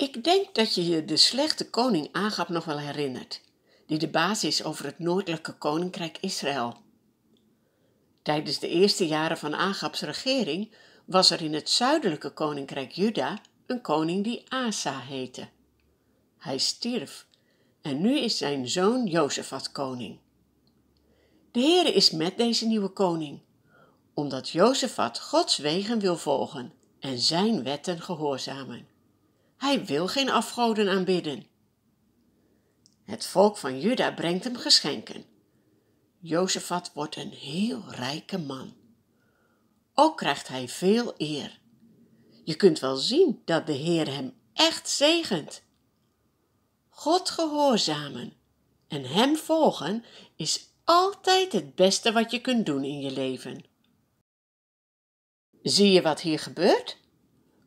Ik denk dat je je de slechte koning Agab nog wel herinnert, die de baas is over het noordelijke koninkrijk Israël. Tijdens de eerste jaren van Agabs regering was er in het zuidelijke koninkrijk Juda een koning die Asa heette. Hij stierf en nu is zijn zoon Jozefat koning. De Heere is met deze nieuwe koning, omdat Jozefat Gods wegen wil volgen en zijn wetten gehoorzamen. Hij wil geen afgoden aanbidden. Het volk van Juda brengt hem geschenken. Jozefat wordt een heel rijke man. Ook krijgt hij veel eer. Je kunt wel zien dat de Heer hem echt zegent. God gehoorzamen en Hem volgen is altijd het beste wat je kunt doen in je leven. Zie je wat hier gebeurt?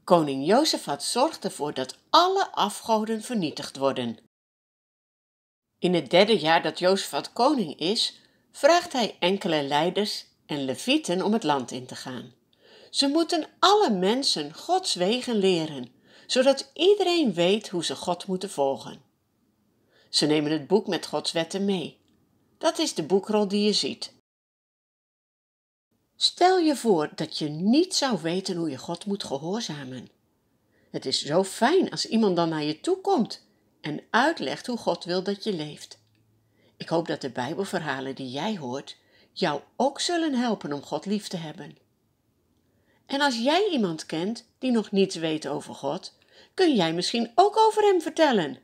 Koning Jozefat zorgt ervoor dat alle afgoden vernietigd worden. In het derde jaar dat Jozefat koning is, vraagt hij enkele leiders en levieten om het land in te gaan. Ze moeten alle mensen Gods wegen leren, zodat iedereen weet hoe ze God moeten volgen. Ze nemen het boek met Gods wetten mee. Dat is de boekrol die je ziet. Stel je voor dat je niet zou weten hoe je God moet gehoorzamen. Het is zo fijn als iemand dan naar je toe komt en uitlegt hoe God wil dat je leeft. Ik hoop dat de Bijbelverhalen die jij hoort jou ook zullen helpen om God lief te hebben. En als jij iemand kent die nog niets weet over God, kun jij misschien ook over Hem vertellen.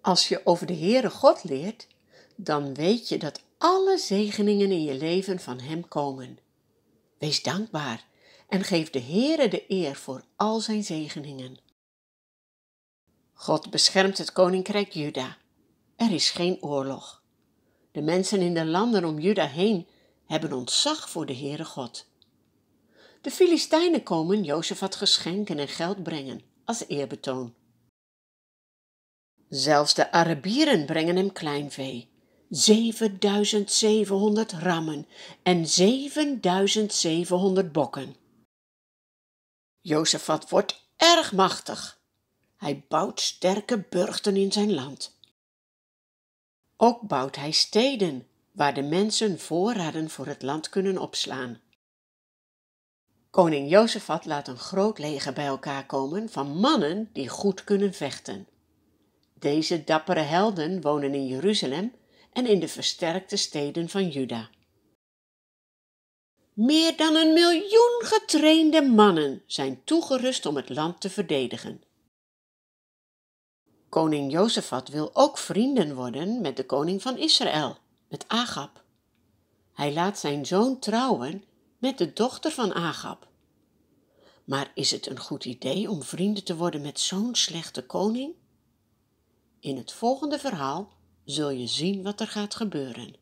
Als je over de Heere God leert, dan weet je dat alle zegeningen in je leven van Hem komen. Wees dankbaar en geef de Heere de eer voor al zijn zegeningen. God beschermt het koninkrijk Juda. Er is geen oorlog. De mensen in de landen om Juda heen hebben ontzag voor de Heere God. De Filistijnen komen Jozef wat geschenken en geld brengen als eerbetoon. Zelfs de Arabieren brengen hem kleinvee 7700 rammen en 7700 bokken. Jozefat wordt erg machtig. Hij bouwt sterke burchten in zijn land. Ook bouwt hij steden waar de mensen voorraden voor het land kunnen opslaan. Koning Jozefat laat een groot leger bij elkaar komen van mannen die goed kunnen vechten. Deze dappere helden wonen in Jeruzalem en in de versterkte steden van Juda. Meer dan een miljoen getrainde mannen zijn toegerust om het land te verdedigen. Koning Jozefat wil ook vrienden worden met de koning van Israël, met Agab. Hij laat zijn zoon trouwen met de dochter van Agab. Maar is het een goed idee om vrienden te worden met zo'n slechte koning? In het volgende verhaal zul je zien wat er gaat gebeuren.